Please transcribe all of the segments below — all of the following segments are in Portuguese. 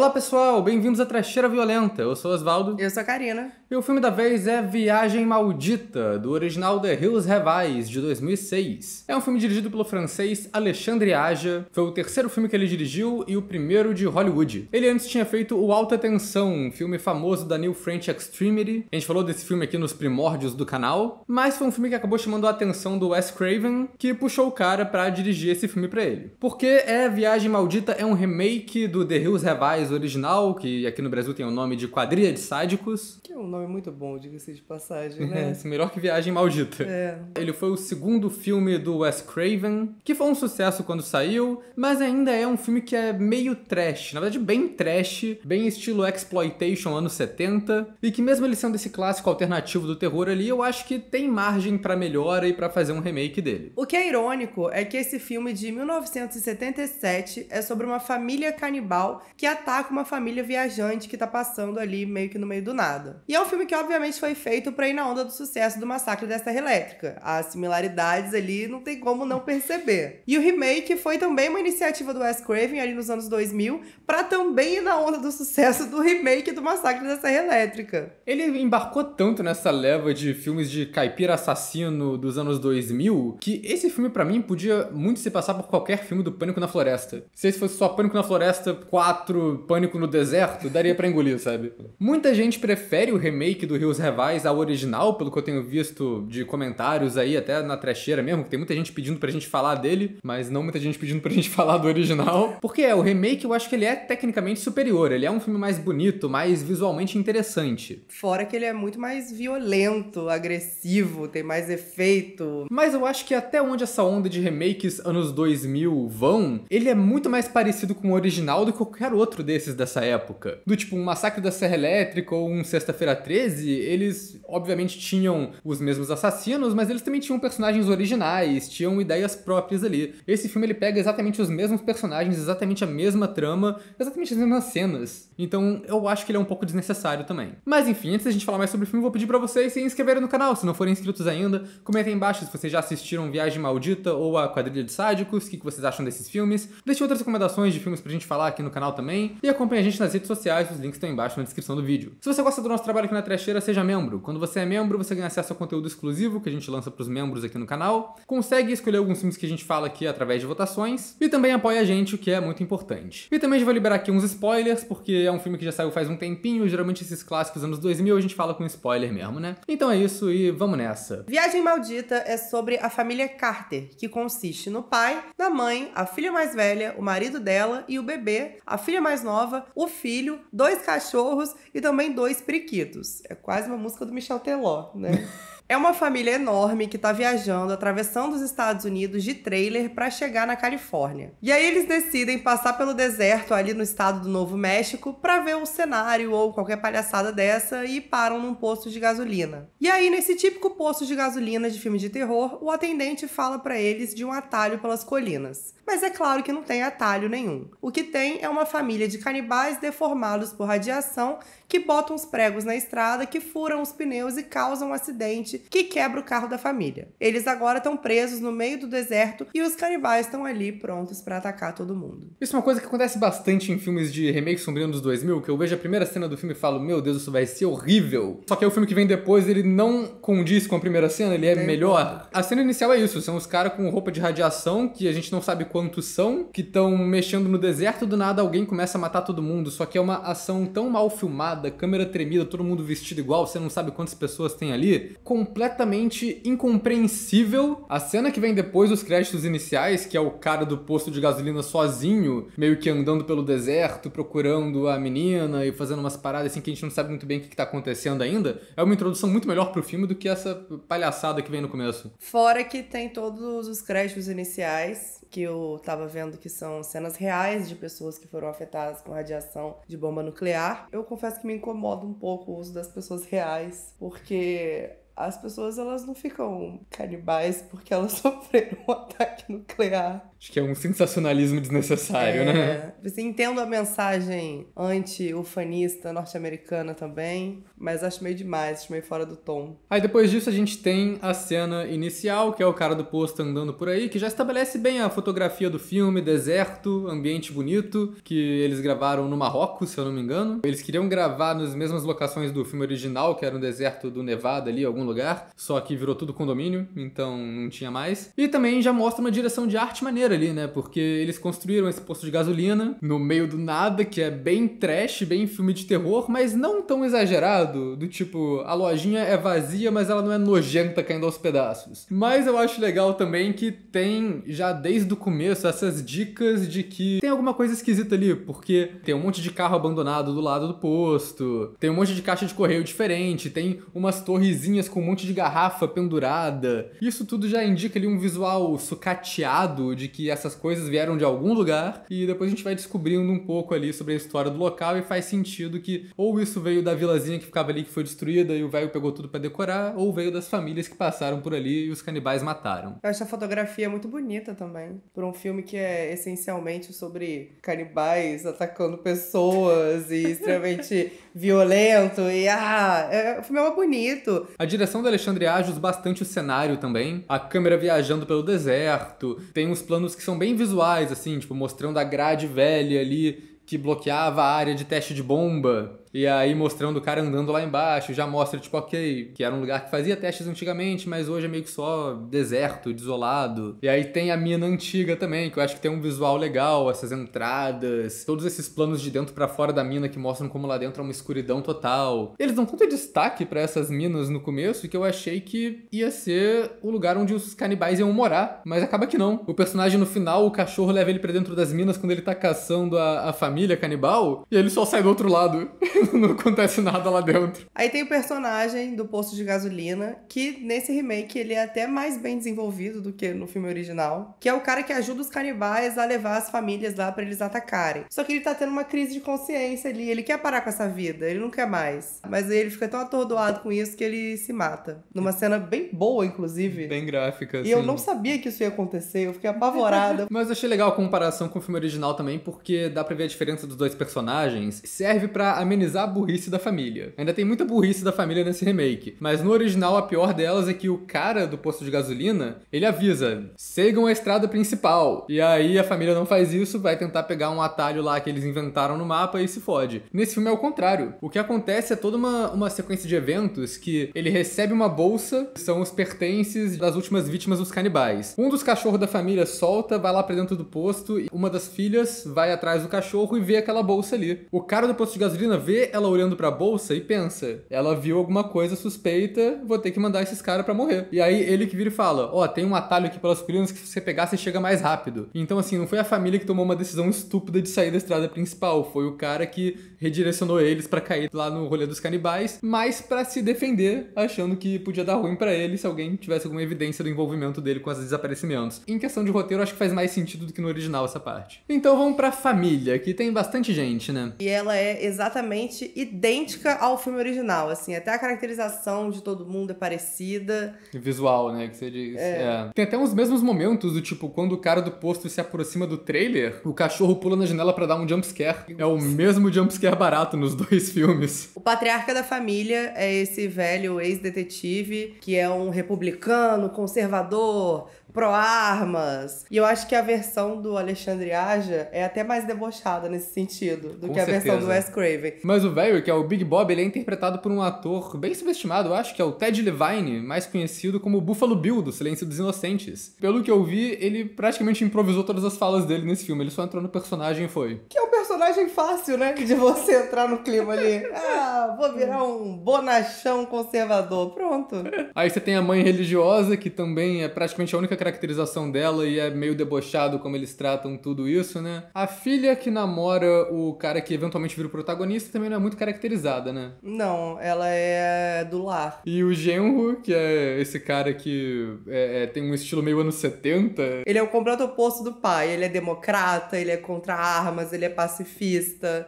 Olá pessoal, bem-vindos à Trecheira Violenta. Eu sou Oswaldo. Eu sou a Karina. E o filme da vez é Viagem Maldita, do original The Hills Have de 2006. É um filme dirigido pelo francês Alexandre Aja. Foi o terceiro filme que ele dirigiu e o primeiro de Hollywood. Ele antes tinha feito o Alta Tensão, um filme famoso da New French Extremity. A gente falou desse filme aqui nos primórdios do canal, mas foi um filme que acabou chamando a atenção do Wes Craven, que puxou o cara para dirigir esse filme para ele. Porque é Viagem Maldita é um remake do The Hills Have original, que aqui no Brasil tem o nome de Quadrilha de Sádicos. Que é um nome muito bom, diga-se de passagem, é, né? é, melhor que Viagem Maldita. É. Ele foi o segundo filme do Wes Craven, que foi um sucesso quando saiu, mas ainda é um filme que é meio trash, na verdade bem trash, bem estilo exploitation anos 70, e que mesmo ele sendo esse clássico alternativo do terror ali, eu acho que tem margem para melhora e para fazer um remake dele. O que é irônico é que esse filme de 1977 é sobre uma família canibal que ataca lidar com uma família viajante que tá passando ali meio que no meio do nada. E é um filme que, obviamente, foi feito pra ir na onda do sucesso do Massacre da Serra Elétrica. As similaridades ali não tem como não perceber. E o remake foi também uma iniciativa do Wes Craven ali nos anos 2000 pra também ir na onda do sucesso do remake do Massacre da Serra Elétrica. Ele embarcou tanto nessa leva de filmes de caipira assassino dos anos 2000 que esse filme, para mim, podia muito se passar por qualquer filme do Pânico na Floresta. Se esse fosse só Pânico na Floresta 4, Pânico no Deserto, daria para engolir, sabe? Muita gente prefere o remake do Rios Revais ao original, pelo que eu tenho visto de comentários aí, até na trecheira mesmo, que tem muita gente pedindo pra gente falar dele, mas não muita gente pedindo pra gente falar do original. Porque é, o remake eu acho que ele é tecnicamente superior, ele é um filme mais bonito, mais visualmente interessante. Fora que ele é muito mais violento, agressivo, tem mais efeito. Mas eu acho que até onde essa onda de remakes anos 2000 vão, ele é muito mais parecido com o original do que qualquer outro desses dessa época. Do tipo, um Massacre da Serra Elétrica ou um Sexta-feira 13, eles obviamente tinham os mesmos assassinos, mas eles também tinham personagens originais, tinham ideias próprias ali. Esse filme ele pega exatamente os mesmos personagens, exatamente a mesma trama, exatamente as mesmas cenas. Então eu acho que ele é um pouco desnecessário também. Mas enfim, antes da gente falar mais sobre o filme, vou pedir para vocês se inscreverem no canal, se não forem inscritos ainda. Comentem embaixo se vocês já assistiram Viagem Maldita ou A Quadrilha de Sádicos, o que vocês acham desses filmes. Deixem outras recomendações de filmes pra gente falar aqui no canal também e acompanhe a gente nas redes sociais, os links estão embaixo na descrição do vídeo. Se você gosta do nosso trabalho aqui na Trecheira, seja membro. Quando você é membro, você ganha acesso a conteúdo exclusivo que a gente lança para os membros aqui no canal, consegue escolher alguns filmes que a gente fala aqui através de votações e também apoia a gente, o que é muito importante. E também já vou liberar aqui uns spoilers, porque é um filme que já saiu faz um tempinho, geralmente esses clássicos anos 2000 a gente fala com spoiler mesmo, né? Então é isso e vamos nessa. Viagem Maldita é sobre a família Carter, que consiste no pai, na mãe, a filha mais velha, o marido dela e o bebê, a filha mais nova nova, o filho, dois cachorros e também dois periquitos. É quase uma música do Michel Teló, né? É uma família enorme que tá viajando, atravessando os Estados Unidos de trailer para chegar na Califórnia. E aí eles decidem passar pelo deserto ali no estado do Novo México para ver o cenário ou qualquer palhaçada dessa e param num posto de gasolina. E aí nesse típico posto de gasolina de filme de terror, o atendente fala para eles de um atalho pelas colinas mas é claro que não tem atalho nenhum. O que tem é uma família de canibais deformados por radiação que botam os pregos na estrada, que furam os pneus e causam um acidente que quebra o carro da família. Eles agora estão presos no meio do deserto e os canibais estão ali prontos para atacar todo mundo. Isso é uma coisa que acontece bastante em filmes de remake sombrio dos 2000, que eu vejo a primeira cena do filme e falo, meu Deus, isso vai ser horrível. Só que aí o filme que vem depois, ele não condiz com a primeira cena, ele é Tem melhor. Bom. A cena inicial é isso, são os caras com roupa de radiação que a gente não sabe quando quanto são, que estão mexendo no deserto, do nada alguém começa a matar todo mundo, só que é uma ação tão mal filmada, câmera tremida, todo mundo vestido igual, você não sabe quantas pessoas tem ali, completamente incompreensível. A cena que vem depois dos créditos iniciais, que é o cara do posto de gasolina sozinho, meio que andando pelo deserto, procurando a menina e fazendo umas paradas assim que a gente não sabe muito bem o que, está acontecendo ainda, é uma introdução muito melhor pro filme do que essa palhaçada que vem no começo. Fora que tem todos os créditos iniciais, que o tava estava vendo que são cenas reais de pessoas que foram afetadas com radiação de bomba nuclear. Eu confesso que me incomoda um pouco o uso das pessoas reais, porque as pessoas elas não ficam canibais porque elas sofreram um ataque nuclear. Acho que é um sensacionalismo desnecessário, é, né? você assim, entendo a mensagem anti-ufanista norte-americana também, mas acho meio demais, acho meio fora do tom. Aí depois disso a gente tem a cena inicial, que é o cara do posto andando por aí, que já estabelece bem a fotografia do filme, deserto, ambiente bonito, que eles gravaram no Marrocos, se eu não me engano. Eles queriam gravar nas mesmas locações do filme original, que era no deserto do Nevada ali, algum algum lugar, só que virou tudo condomínio, então não tinha mais. E também já mostra uma direção de arte maneira ali, né? Porque eles construíram esse posto de gasolina no meio do nada, que é bem trash, bem filme de terror, mas não tão exagerado, do tipo, a lojinha é vazia, mas ela não é nojenta caindo aos pedaços. Mas eu acho legal também que tem já desde o começo essas dicas de que tem alguma coisa esquisita ali, porque tem um monte de carro abandonado do lado do posto, tem um monte de caixa de correio diferente, tem umas torrezinhas com um monte de garrafa pendurada. Isso tudo já indica ali um visual sucateado de que essas coisas vieram de algum lugar e depois a gente vai descobrindo um pouco ali sobre a história do local e faz sentido que ou isso veio da vilazinha que ficava ali que foi destruída e o velho pegou tudo para decorar, ou veio das famílias que passaram por ali e os canibais mataram. Eu acho a fotografia muito bonita também, por um filme que é essencialmente sobre canibais atacando pessoas e extremamente violento e ah, é, o filme é bonito. A direção do Alexandre Ajos bastante o cenário também. A câmera viajando pelo deserto. Tem uns planos que são bem visuais, assim, tipo, mostrando a grade velha ali que bloqueava a área de teste de bomba. E aí mostrando o cara andando lá embaixo, já mostra, tipo, ok, que era um lugar que fazia testes antigamente, mas hoje é meio que só deserto, desolado. E aí tem a mina antiga também, que eu acho que tem um visual legal, essas entradas, todos esses planos de dentro para fora da mina que mostram como lá dentro é uma escuridão total. Eles dão tanto destaque para essas minas no começo que eu achei que ia ser o lugar onde os canibais iam morar, mas acaba que não. O personagem no final, o cachorro leva ele para dentro das minas quando ele tá caçando a, a família canibal e ele só sai do outro lado. não acontece nada lá dentro. Aí tem o personagem do posto de gasolina, que nesse remake ele é até mais bem desenvolvido do que no filme original, que é o cara que ajuda os canibais a levar as famílias lá para eles atacarem. Só que ele tá tendo uma crise de consciência ali, ele quer parar com essa vida, ele não quer mais. Mas ele fica tão atordoado com isso que ele se mata. Numa cena bem boa, inclusive. Bem gráfica, E eu assim. não sabia que isso ia acontecer, eu fiquei apavorada. Mas eu achei legal a comparação com o filme original também, porque dá pra ver a diferença dos dois personagens. Serve para amenizar minimizar a burrice da família. Ainda tem muita burrice da família nesse remake, mas no original a pior delas é que o cara do posto de gasolina, ele avisa: "Sigam a estrada principal". E aí a família não faz isso, vai tentar pegar um atalho lá que eles inventaram no mapa e se fode. Nesse filme é o contrário. O que acontece é toda uma, uma sequência de eventos que ele recebe uma bolsa, que são os pertences das últimas vítimas dos canibais. Um dos cachorros da família solta, vai lá pra dentro do posto e uma das filhas vai atrás do cachorro e vê aquela bolsa ali. O cara do posto de gasolina vê ela olhando pra bolsa e pensa: ela viu alguma coisa suspeita, vou ter que mandar esses caras pra morrer. E aí ele que vira e fala: ó, oh, tem um atalho aqui pelas crianças que se você pegar, você chega mais rápido. Então, assim, não foi a família que tomou uma decisão estúpida de sair da estrada principal, foi o cara que redirecionou eles para cair lá no rolê dos canibais, mas para se defender, achando que podia dar ruim para ele se alguém tivesse alguma evidência do envolvimento dele com as desaparecimentos. Em questão de roteiro, acho que faz mais sentido do que no original essa parte. Então vamos pra família, que tem bastante gente, né? E ela é exatamente praticamente idêntica ao filme original, assim, até a caracterização de todo mundo é parecida. Visual, né, que você diz. É. É. Tem até uns mesmos momentos, do tipo, quando o cara do posto se aproxima do trailer, o cachorro pula na janela para dar um jumpscare. É o mesmo jumpscare barato nos dois filmes. O patriarca da família é esse velho ex-detetive que é um republicano, conservador, pró-armas. E eu acho que a versão do Alexandre Aja é até mais debochada nesse sentido do Com que a certeza. versão do Wes Craven. Mas o velho, que é o Big Bob, ele é interpretado por um ator bem subestimado, eu acho, que é o Ted Levine, mais conhecido como Buffalo Bill, do Silêncio dos Inocentes. Pelo que eu vi, ele praticamente improvisou todas as falas dele nesse filme, ele só entrou no personagem e foi. Que é personagem fácil, né? De você entrar no clima ali. Ah, vou virar um bonachão conservador. Pronto. Aí você tem a mãe religiosa, que também é praticamente a única caracterização dela e é meio debochado como eles tratam tudo isso, né? A filha que namora o cara que eventualmente vira o protagonista também não é muito caracterizada, né? Não, ela é do lar. E o genro, que é esse cara que é, é, tem um estilo meio anos 70. Ele é o completo oposto do pai. Ele é democrata, ele é contra armas, ele é pacifista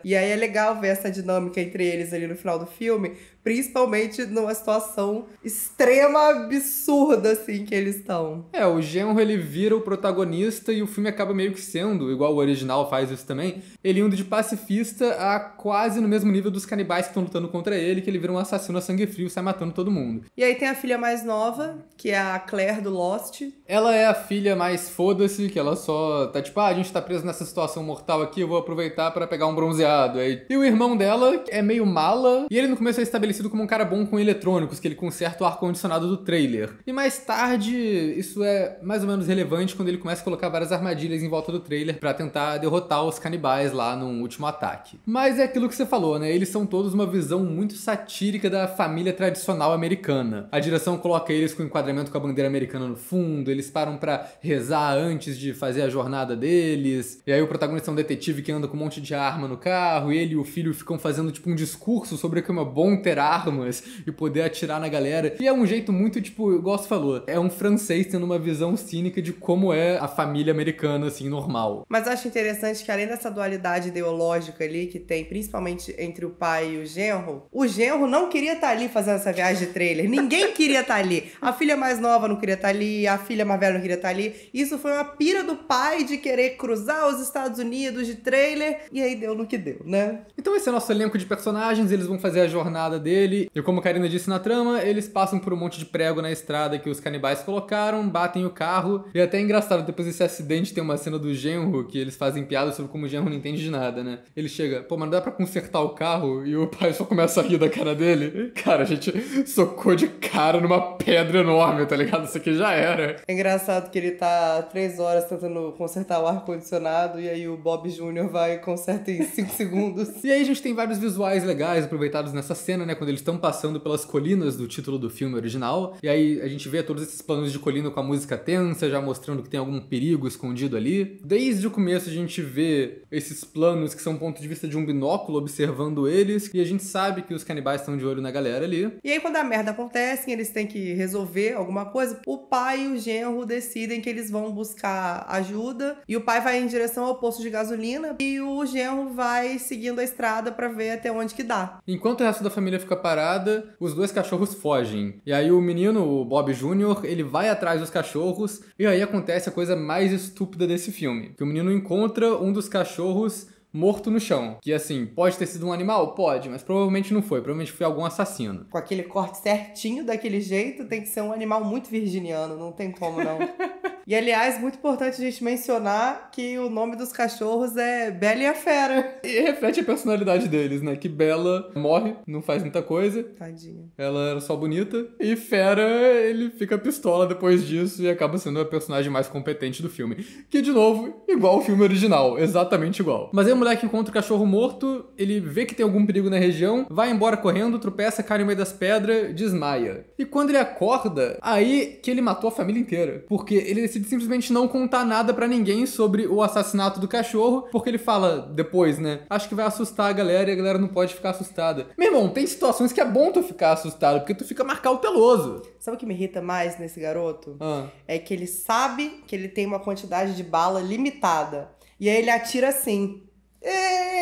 e aí é legal ver essa dinâmica entre eles ali no final do filme, principalmente numa situação extrema, absurda, assim, que eles estão. É, o genro ele vira o protagonista e o filme acaba meio que sendo, igual o original faz isso também, ele indo de pacifista a quase no mesmo nível dos canibais que estão lutando contra ele, que ele vira um assassino a sangue frio e sai matando todo mundo. E aí tem a filha mais nova, que é a Claire do Lost. Ela é a filha mais foda-se, que ela só tá tipo, ah, a gente tá preso nessa situação mortal aqui, eu vou aproveitar para pegar um bronzeado. Aí. E o irmão dela é meio mala, e ele no começo é estabelecido conhecido como um cara bom com eletrônicos, que ele conserta o ar-condicionado do trailer. E mais tarde, isso é mais ou menos relevante quando ele começa a colocar várias armadilhas em volta do trailer para tentar derrotar os canibais lá num último ataque. Mas é aquilo que você falou, né? Eles são todos uma visão muito satírica da família tradicional americana. A direção coloca eles com enquadramento com a bandeira americana no fundo, eles param para rezar antes de fazer a jornada deles. E aí o protagonista é um detetive que anda com um monte de arma no carro, e ele e o filho ficam fazendo tipo um discurso sobre como é bom ter armas e poder atirar na galera. E é um jeito muito, tipo, Gosto você falou, é um francês tendo uma visão cínica de como é a família americana, assim, normal. Mas acho interessante que além dessa dualidade ideológica ali que tem, principalmente entre o pai e o genro, o genro não queria estar tá ali fazendo essa viagem de trailer. Ninguém queria estar tá ali. A filha mais nova não queria estar tá ali, a filha mais velha não queria estar ali. Isso foi uma pira do pai de querer cruzar os Estados Unidos de trailer. E aí deu no que deu, né? Então esse é o nosso elenco de personagens, eles vão fazer a jornada dele dele. E como a Karina disse na trama, eles passam por um monte de prego na estrada que os canibais colocaram, batem o carro. E é até é engraçado, depois desse acidente tem uma cena do genro que eles fazem piada sobre como o genro não entende de nada, né? Ele chega, pô, mas não dá pra consertar o carro? E o pai só começa a rir da cara dele. Cara, a gente socou de cara numa pedra enorme, tá ligado? Isso aqui já era. É engraçado que ele tá três horas tentando consertar o ar-condicionado e aí o Bob Jr. vai e conserta em cinco segundos. E aí a gente tem vários visuais legais aproveitados nessa cena, né? quando eles estão passando pelas colinas do título do filme original. E aí a gente vê todos esses planos de colina com a música tensa, já mostrando que tem algum perigo escondido ali. Desde o começo a gente vê esses planos que são ponto de vista de um binóculo observando eles, e a gente sabe que os canibais estão de olho na galera ali. E aí quando a merda acontece, eles têm que resolver alguma coisa, o pai e o genro decidem que eles vão buscar ajuda, e o pai vai em direção ao posto de gasolina e o genro vai seguindo a estrada para ver até onde que dá. Enquanto o resto da família fica fica parada, os dois cachorros fogem. E aí o menino, o Bob Jr., ele vai atrás dos cachorros e aí acontece a coisa mais estúpida desse filme, que o menino encontra um dos cachorros morto no chão. Que assim, pode ter sido um animal? Pode, mas provavelmente não foi. Provavelmente foi algum assassino. Com aquele corte certinho, daquele jeito, tem que ser um animal muito virginiano, não tem como não. E aliás, muito importante a gente mencionar que o nome dos cachorros é Bela e a Fera. E reflete a personalidade deles, né? Que Bela morre, não faz muita coisa. Tadinha. Ela era só bonita. E Fera, ele fica pistola depois disso e acaba sendo a personagem mais competente do filme. Que, de novo, igual o filme original, exatamente igual. Mas aí o moleque encontra o cachorro morto, ele vê que tem algum perigo na região, vai embora correndo, tropeça, cai no meio das pedras, desmaia. E quando ele acorda, aí que ele matou a família inteira. Porque ele decide simplesmente não contar nada para ninguém sobre o assassinato do cachorro, porque ele fala depois, né? Acho que vai assustar a galera e a galera não pode ficar assustada. Meu irmão, tem situações que é bom tu ficar assustado, porque tu fica mais cauteloso. Sabe o que me irrita mais nesse garoto? Ah. É que ele sabe que ele tem uma quantidade de bala limitada. E aí ele atira assim. Êêêê!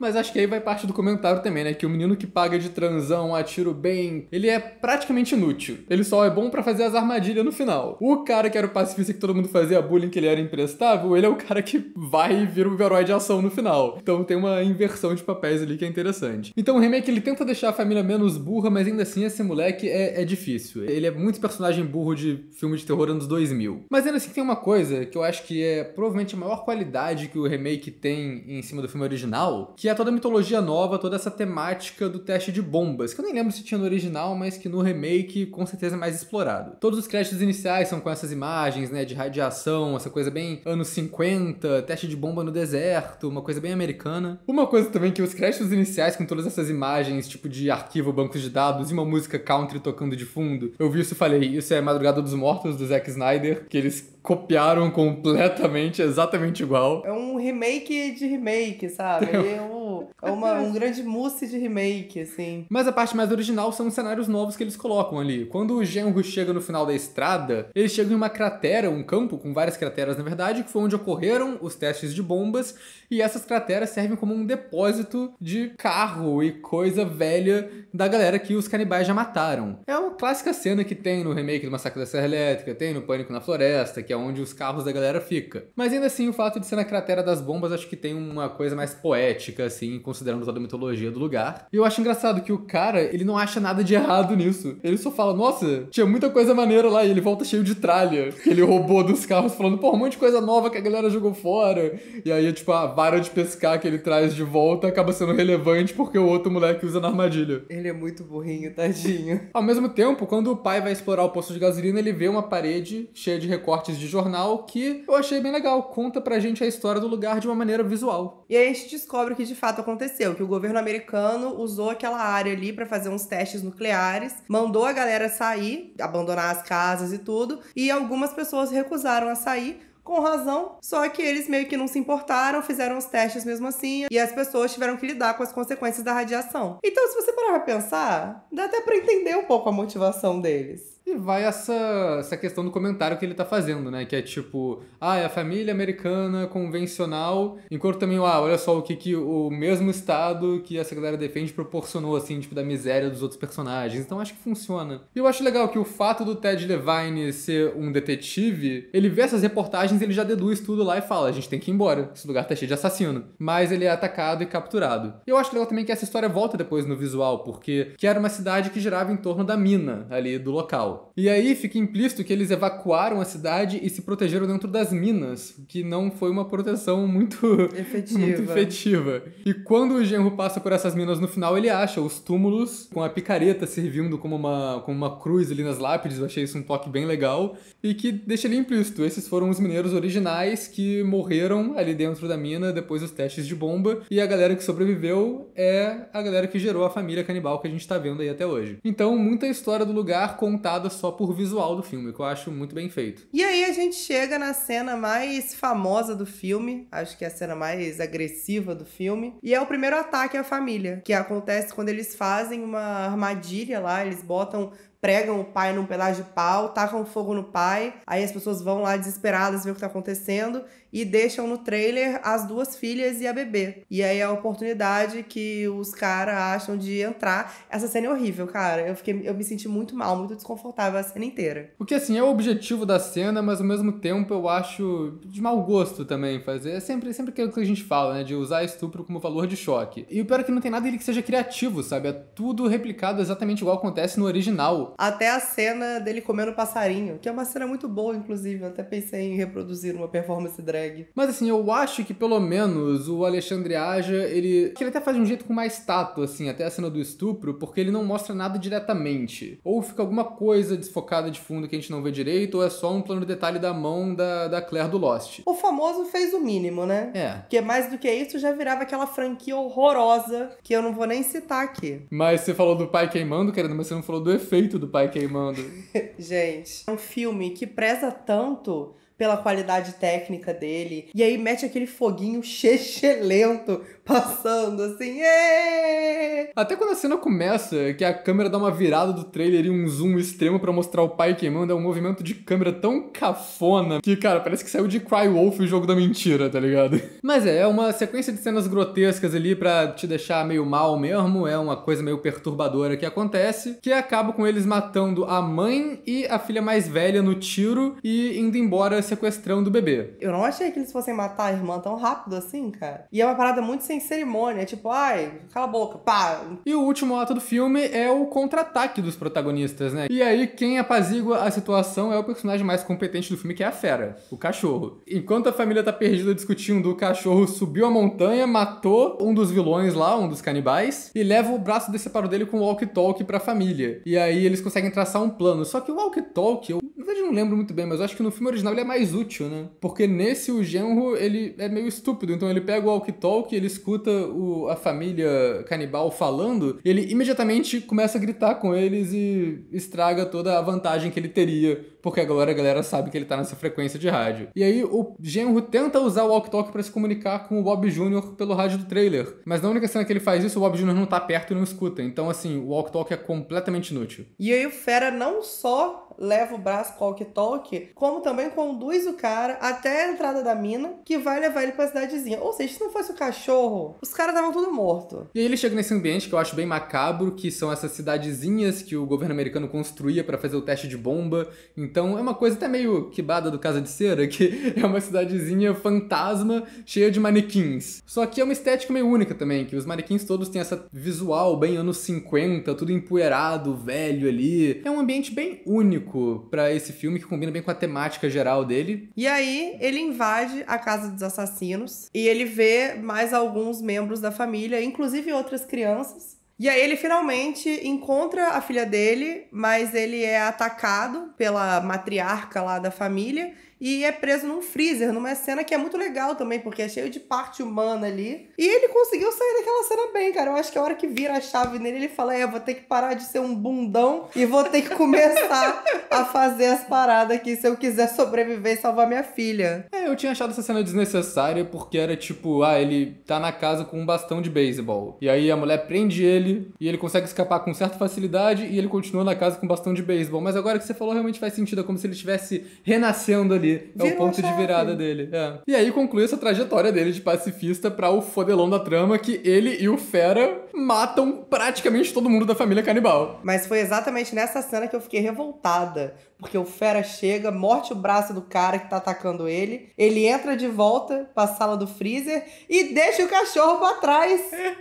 Mas acho que aí vai parte do comentário também, né? Que o menino que paga de transão, tiro bem, ele é praticamente inútil. Ele só é bom para fazer as armadilhas no final. O cara que era o pacifista que todo mundo fazia bullying, que ele era imprestável, ele é o cara que vai e vira o herói de ação no final. Então tem uma inversão de papéis ali que é interessante. Então o remake ele tenta deixar a família menos burra, mas ainda assim esse moleque é, é difícil. Ele é muito personagem burro de filme de terror anos 2000. Mas ainda assim tem uma coisa que eu acho que é provavelmente a maior qualidade que o remake tem em cima do filme original, que é toda a mitologia nova, toda essa temática do teste de bombas, que eu nem lembro se tinha no original, mas que no remake com certeza é mais explorado. Todos os créditos iniciais são com essas imagens, né, de radiação, essa coisa bem anos 50, teste de bomba no deserto, uma coisa bem americana. Uma coisa também que os créditos iniciais com todas essas imagens, tipo de arquivo, bancos de dados e uma música country tocando de fundo, eu vi isso e falei, isso é Madrugada dos Mortos do Zack Snyder, que eles copiaram completamente, exatamente igual. É um remake de remake, sabe? É um é uma, um grande mousse de remake, assim. Mas a parte mais original são os cenários novos que eles colocam ali. Quando o Genro chega no final da estrada, ele chega em uma cratera, um campo com várias crateras, na verdade, que foi onde ocorreram os testes de bombas, e essas crateras servem como um depósito de carro e coisa velha da galera que os canibais já mataram. É uma clássica cena que tem no remake do Massacre da Serra Elétrica, tem no Pânico na Floresta, que é onde os carros da galera fica. Mas ainda assim, o fato de ser na cratera das bombas acho que tem uma coisa mais poética, assim, considerando toda a mitologia do lugar. E eu acho engraçado que o cara, ele não acha nada de errado nisso. Ele só fala, nossa, tinha muita coisa maneira lá, e ele volta cheio de tralha, que ele roubou dos carros, falando, pô, um monte de coisa nova que a galera jogou fora. E aí, tipo, a vara de pescar que ele traz de volta acaba sendo relevante porque o outro moleque usa na armadilha. Ele é muito burrinho, tadinho. Ao mesmo tempo, quando o pai vai explorar o posto de gasolina, ele vê uma parede cheia de recortes de jornal que eu achei bem legal. Conta pra gente a história do lugar de uma maneira visual. E aí a gente descobre que de fato aconteceu aconteceu, que o governo americano usou aquela área ali para fazer uns testes nucleares, mandou a galera sair, abandonar as casas e tudo, e algumas pessoas recusaram a sair com razão, só que eles meio que não se importaram, fizeram os testes mesmo assim, e as pessoas tiveram que lidar com as consequências da radiação. Então, se você parar pra pensar, dá até para entender um pouco a motivação deles. E vai essa, essa questão do comentário que ele tá fazendo, né? Que é tipo, ah, é a família americana convencional, enquanto também, ah, olha só o que, que o mesmo estado que essa galera defende proporcionou, assim, tipo, da miséria dos outros personagens. Então acho que funciona. E eu acho legal que o fato do Ted Levine ser um detetive, ele vê essas reportagens, ele já deduz tudo lá e fala, a gente tem que ir embora, esse lugar tá cheio de assassino. Mas ele é atacado e capturado. E eu acho legal também que essa história volta depois no visual, porque que era uma cidade que girava em torno da mina ali do local. E aí fica implícito que eles evacuaram a cidade e se protegeram dentro das minas, que não foi uma proteção muito efetiva. muito efetiva. E quando o genro passa por essas minas no final, ele acha os túmulos com a picareta servindo como uma, como uma cruz ali nas lápides. Eu achei isso um toque bem legal. E que deixa ali implícito: esses foram os mineiros originais que morreram ali dentro da mina depois dos testes de bomba. E a galera que sobreviveu é a galera que gerou a família canibal que a gente tá vendo aí até hoje. Então, muita história do lugar contada só por visual do filme, que eu acho muito bem feito. E aí a gente chega na cena mais famosa do filme, acho que é a cena mais agressiva do filme, e é o primeiro ataque à família, que acontece quando eles fazem uma armadilha lá, eles botam pregam o pai num pedaço de pau, tacam fogo no pai, aí as pessoas vão lá desesperadas ver o que tá acontecendo e deixam no trailer as duas filhas e a bebê. E aí é a oportunidade que os caras acham de entrar. Essa cena é horrível, cara. Eu fiquei eu me senti muito mal, muito desconfortável a cena inteira. Porque assim, é o objetivo da cena, mas ao mesmo tempo eu acho de mau gosto também fazer. É sempre sempre aquilo que a gente fala, né, de usar estupro como valor de choque. E o pior é que não tem nada ele que seja criativo, sabe? É tudo replicado exatamente igual acontece no original até a cena dele comendo passarinho, que é uma cena muito boa, inclusive. Eu até pensei em reproduzir uma performance drag. Mas assim, eu acho que pelo menos o Alexandre Aja, ele. que ele até faz de um jeito com mais tato, assim, até a cena do estupro, porque ele não mostra nada diretamente. Ou fica alguma coisa desfocada de fundo que a gente não vê direito, ou é só um plano de detalhe da mão da, da Claire do Lost. O famoso fez o mínimo, né? É. Porque mais do que isso já virava aquela franquia horrorosa que eu não vou nem citar aqui. Mas você falou do pai queimando, querendo, mas você não falou do efeito do pai queimando. Gente, é um filme que preza tanto pela qualidade técnica dele. E aí mete aquele foguinho chechelento passando, assim, Êêê! Até quando a cena começa, que a câmera dá uma virada do trailer e um zoom extremo para mostrar o pai queimando, é um movimento de câmera tão cafona que, cara, parece que saiu de Cry Wolf o jogo da mentira, tá ligado? Mas é, é uma sequência de cenas grotescas ali pra te deixar meio mal mesmo, é uma coisa meio perturbadora que acontece, que acaba com eles matando a mãe e a filha mais velha no tiro e indo embora sequestrando o bebê. Eu não achei que eles fossem matar a irmã tão rápido assim, cara. E é uma parada muito sem cerimônia, tipo, ai, cala a boca, pá. E o último ato do filme é o contra-ataque dos protagonistas, né? E aí quem apazigua a situação é o personagem mais competente do filme, que é a fera, o cachorro. Enquanto a família tá perdida discutindo, o cachorro subiu a montanha, matou um dos vilões lá, um dos canibais, e leva o braço decepado dele com o walkie-talkie pra família. E aí eles conseguem traçar um plano. Só que o walkie-talkie verdade, não lembro muito bem, mas eu acho que no filme original ele é mais útil, né? Porque nesse o genro, ele é meio estúpido. Então ele pega o walkie-talkie, ele escuta o, a família canibal falando, ele imediatamente começa a gritar com eles e estraga toda a vantagem que ele teria. Porque agora a galera sabe que ele tá nessa frequência de rádio. E aí o genro tenta usar o walkie-talkie pra se comunicar com o Bob Jr. pelo rádio do trailer. Mas na única cena que ele faz isso, o Bob Jr. não tá perto e não escuta. Então, assim, o walkie-talkie é completamente inútil. E aí o Fera não só leva o braço walkie-talkie, como também conduz o cara até a entrada da mina, que vai levar ele pra cidadezinha. Ou seja, se não fosse o cachorro, os caras estavam tudo morto. E aí ele chega nesse ambiente que eu acho bem macabro, que são essas cidadezinhas que o governo americano construía para fazer o teste de bomba. Então é uma coisa até meio quebada do Casa de Cera, que é uma cidadezinha fantasma cheia de manequins. Só que é uma estética meio única também, que os manequins todos têm essa visual bem anos 50, tudo empoeirado, velho ali. É um ambiente bem único para esse filme que combina bem com a temática geral dele. E aí ele invade a casa dos assassinos e ele vê mais alguns membros da família, inclusive outras crianças. E aí ele finalmente encontra a filha dele, mas ele é atacado pela matriarca lá da família e é preso num freezer, numa cena que é muito legal também, porque é cheio de parte humana ali. E ele conseguiu sair daquela cena bem, cara. Eu acho que a hora que vira a chave nele, ele fala: É, vou ter que parar de ser um bundão e vou ter que começar a fazer as paradas aqui se eu quiser sobreviver e salvar minha filha. É, eu tinha achado essa cena desnecessária porque era tipo: Ah, ele tá na casa com um bastão de beisebol. E aí a mulher prende ele e ele consegue escapar com certa facilidade e ele continua na casa com um bastão de beisebol. Mas agora que você falou, realmente faz sentido, é como se ele estivesse renascendo ali ali. Virou é o ponto de virada dele. É. E aí conclui essa trajetória dele de pacifista para o fodelão da trama que ele e o Fera matam praticamente todo mundo da família canibal. Mas foi exatamente nessa cena que eu fiquei revoltada. Porque o fera chega, morte o braço do cara que tá atacando ele, ele entra de volta pra sala do freezer e deixa o cachorro pra trás.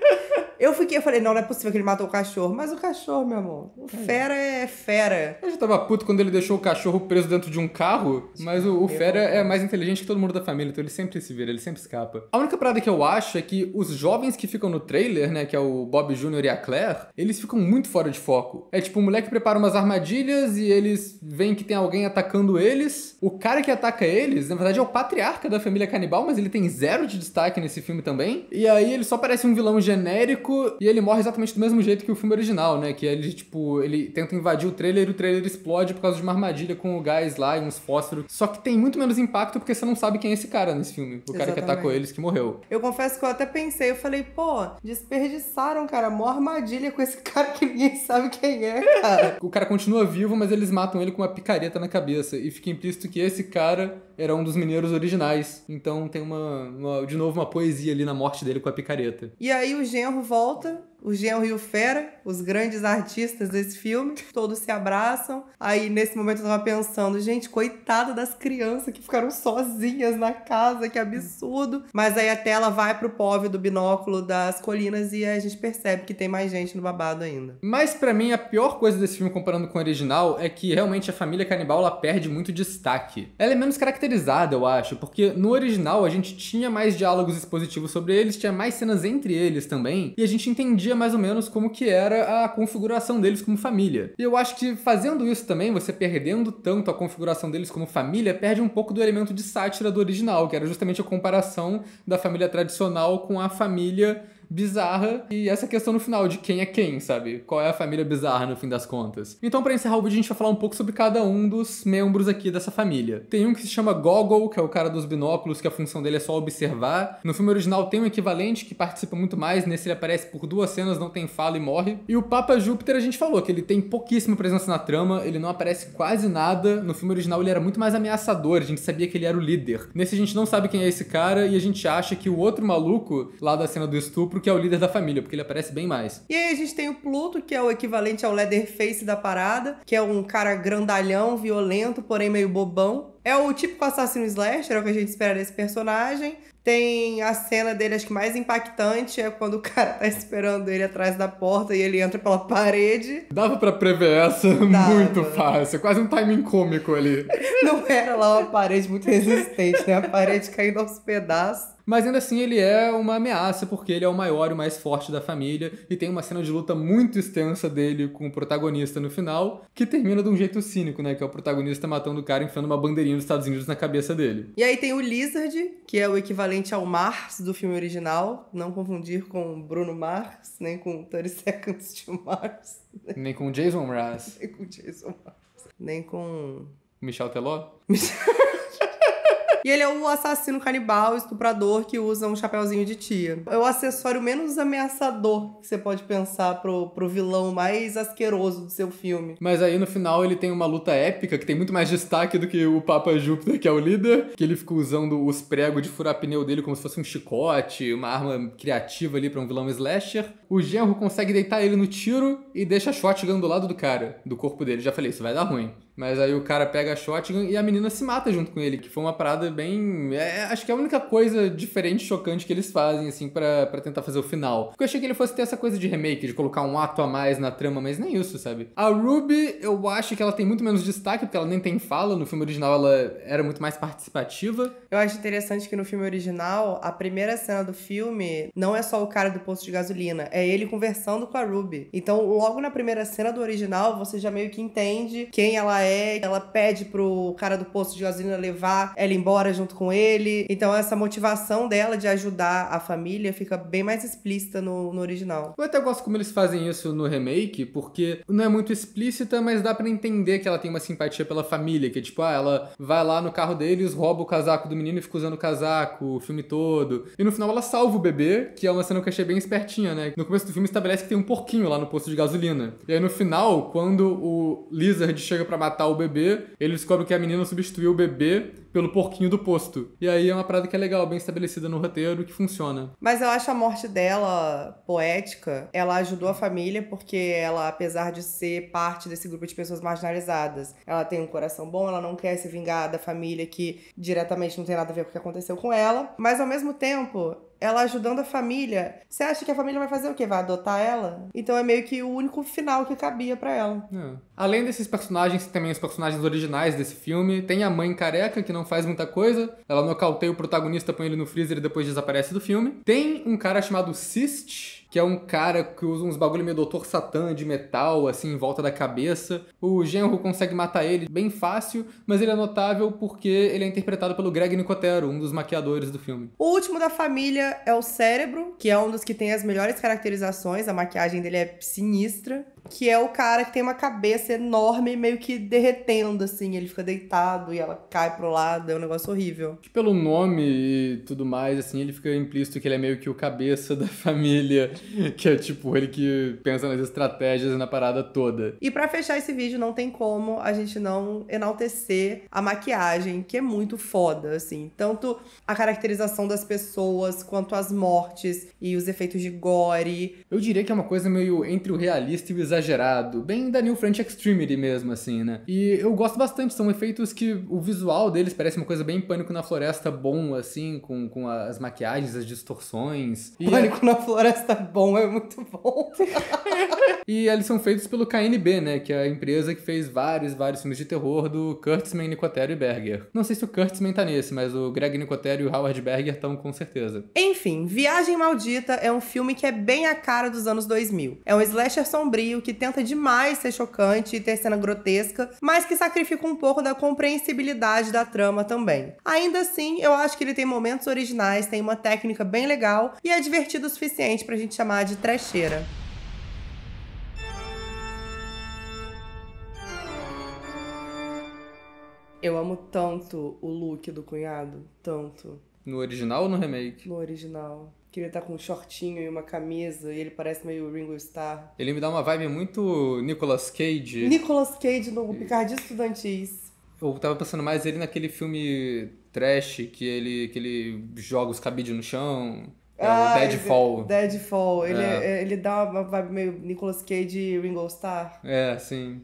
eu fiquei, eu falei, não, não é possível que ele matou o cachorro. Mas o cachorro, meu amor, o é. fera é fera. Eu já tava puto quando ele deixou o cachorro preso dentro de um carro, mas o, é o fera é mais inteligente que todo mundo da família, então ele sempre se vira, ele sempre escapa. A única parada que eu acho é que os jovens que ficam no trailer, né, que é o Bob Jr. e a Claire, eles ficam muito fora de foco. É tipo, o moleque prepara umas armadilhas e eles veem que tem alguém atacando eles. O cara que ataca eles, na verdade, é o patriarca da família canibal, mas ele tem zero de destaque nesse filme também. E aí ele só parece um vilão genérico e ele morre exatamente do mesmo jeito que o filme original, né? Que ele, tipo, ele tenta invadir o trailer e o trailer explode por causa de uma armadilha com o gás lá e uns fósforos. Só que tem muito menos impacto porque você não sabe quem é esse cara nesse filme. O cara Exatamente. que atacou eles que morreu. Eu confesso que eu até pensei, eu falei, pô, desperdiçar armaram, cara, mó armadilha com esse cara que ninguém sabe quem é, cara. o cara continua vivo, mas eles matam ele com uma picareta na cabeça. E fica implícito que esse cara era um dos mineiros originais. Então tem uma, uma, de novo, uma poesia ali na morte dele com a picareta. E aí o genro volta, o genro e o fera, os grandes artistas desse filme, todos se abraçam. Aí nesse momento eu tava pensando, gente, coitada das crianças que ficaram sozinhas na casa, que absurdo. Mas aí a tela vai pro povo do binóculo das colinas e a gente percebe que tem mais gente no babado ainda. Mas para mim a pior coisa desse filme comparando com o original é que realmente a família canibal ela perde muito destaque. Ela é menos característica caracterizada, eu acho, porque no original a gente tinha mais diálogos expositivos sobre eles, tinha mais cenas entre eles também, e a gente entendia mais ou menos como que era a configuração deles como família. E eu acho que fazendo isso também, você perdendo tanto a configuração deles como família, perde um pouco do elemento de sátira do original, que era justamente a comparação da família tradicional com a família bizarra e essa questão no final de quem é quem, sabe? Qual é a família bizarra no fim das contas. Então, para encerrar o vídeo, a gente vai falar um pouco sobre cada um dos membros aqui dessa família. Tem um que se chama Goggle, que é o cara dos binóculos, que a função dele é só observar. No filme original tem um equivalente que participa muito mais, nesse ele aparece por duas cenas, não tem fala e morre. E o Papa Júpiter a gente falou que ele tem pouquíssima presença na trama, ele não aparece quase nada. No filme original ele era muito mais ameaçador, a gente sabia que ele era o líder. Nesse a gente não sabe quem é esse cara e a gente acha que o outro maluco lá da cena do estupro pro que é o líder da família, porque ele aparece bem mais. E aí a gente tem o Pluto, que é o equivalente ao Leatherface da parada, que é um cara grandalhão, violento, porém meio bobão. É o típico assassino slasher, é o que a gente espera desse personagem. Tem a cena dele, acho que mais impactante, é quando o cara tá esperando ele atrás da porta e ele entra pela parede. Dava para prever essa Dava. muito fácil, quase um timing cômico ali. Não era lá uma parede muito resistente, né? A parede caindo aos pedaços. Mas ainda assim ele é uma ameaça, porque ele é o maior e o mais forte da família, e tem uma cena de luta muito extensa dele com o protagonista no final, que termina de um jeito cínico, né? Que é o protagonista matando o cara, enfiando uma bandeirinha dos Estados Unidos na cabeça dele. E aí tem o Lizard, que é o equivalente ao Mars do filme original, não confundir com Bruno Mars, nem com 30 Seconds to Mars. Nem com Jason Mraz. nem com Jason Mraz. Nem com... Michel Teló? Michel... E ele é o assassino canibal, estuprador, que usa um chapéuzinho de tia. É o acessório menos ameaçador que você pode pensar pro, pro vilão mais asqueroso do seu filme. Mas aí no final ele tem uma luta épica que tem muito mais destaque do que o Papa Júpiter, que é o líder, que ele fica usando os pregos de furar pneu dele como se fosse um chicote, uma arma criativa ali para um vilão slasher. O genro consegue deitar ele no tiro e deixa a shotgun do lado do cara, do corpo dele. Já falei, isso vai dar ruim. Mas aí o cara pega a shotgun e a menina se mata junto com ele, que foi uma parada bem. É, é acho que é a única coisa diferente, chocante que eles fazem, assim, para tentar fazer o final. Porque eu achei que ele fosse ter essa coisa de remake, de colocar um ato a mais na trama, mas nem isso, sabe? A Ruby, eu acho que ela tem muito menos destaque, porque ela nem tem fala. No filme original ela era muito mais participativa. Eu acho interessante que no filme original, a primeira cena do filme não é só o cara do posto de gasolina, é ele conversando com a Ruby. Então, logo na primeira cena do original, você já meio que entende quem ela é é, ela pede pro cara do posto de gasolina levar ela embora junto com ele. Então essa motivação dela de ajudar a família fica bem mais explícita no, no original. Eu até gosto como eles fazem isso no remake, porque não é muito explícita, mas dá para entender que ela tem uma simpatia pela família, que é tipo, ah, ela vai lá no carro deles, rouba o casaco do menino e fica usando o casaco o filme todo. E no final ela salva o bebê, que é uma cena que eu achei bem espertinha, né? No começo do filme estabelece que tem um porquinho lá no posto de gasolina. E aí no final, quando o Lizard chega para matar catar o bebê, ele descobre que a menina substituiu o bebê pelo porquinho do posto. E aí é uma parada que é legal, bem estabelecida no roteiro, que funciona. Mas eu acho a morte dela poética. Ela ajudou a família porque ela, apesar de ser parte desse grupo de pessoas marginalizadas, ela tem um coração bom, ela não quer se vingar da família que diretamente não tem nada a ver com o que aconteceu com ela. Mas ao mesmo tempo, ela ajudando a família. Você acha que a família vai fazer o quê? Vai adotar ela? Então é meio que o único final que cabia para ela. É. Além desses personagens, também os personagens originais desse filme, tem a mãe careca, que não faz muita coisa. Ela nocauteia o protagonista, põe ele no freezer e depois desaparece do filme. Tem um cara chamado Cyst, que é um cara que usa uns bagulho meio doutor satã de metal, assim, em volta da cabeça. O genro consegue matar ele bem fácil, mas ele é notável porque ele é interpretado pelo Greg Nicotero, um dos maquiadores do filme. O último da família é o Cérebro, que é um dos que tem as melhores caracterizações, a maquiagem dele é sinistra que é o cara que tem uma cabeça enorme, meio que derretendo, assim. Ele fica deitado e ela cai pro lado, é um negócio horrível. Pelo nome e tudo mais, assim, ele fica implícito que ele é meio que o cabeça da família, que é tipo ele que pensa nas estratégias e na parada toda. E para fechar esse vídeo, não tem como a gente não enaltecer a maquiagem, que é muito foda, assim. Tanto a caracterização das pessoas, quanto as mortes e os efeitos de gore. Eu diria que é uma coisa meio entre o realista e o exagerado exagerado, bem da New French Extremity mesmo, assim, né? E eu gosto bastante, são efeitos que o visual deles parece uma coisa bem pânico na floresta bom, assim, com, com as maquiagens, as distorções. E pânico é... na floresta bom é muito bom. e eles são feitos pelo KNB, né? Que é a empresa que fez vários, vários filmes de terror do Kurtzman, Nicotero e Berger. Não sei se o Kurtzman tá nesse, mas o Greg Nicotero e o Howard Berger estão com certeza. Enfim, Viagem Maldita é um filme que é bem a cara dos anos 2000. É um slasher sombrio que tenta demais ser chocante e ter cena grotesca, mas que sacrifica um pouco da compreensibilidade da trama também. Ainda assim, eu acho que ele tem momentos originais, tem uma técnica bem legal e é divertido o suficiente pra gente chamar de trecheira. Eu amo tanto o look do cunhado, tanto. No original ou no remake? No original que ele tá com um shortinho e uma camisa e ele parece meio Ringo Starr. Ele me dá uma vibe muito Nicolas Cage. Nicolas Cage no Picardia Estudantis. Eu tava pensando mais ele naquele filme trash que ele, que ele joga os cabides no chão. É ah, o Deadfall. Deadfall. Ele, é. é. ele dá uma vibe meio Nicolas Cage e Ringo Starr. É, sim.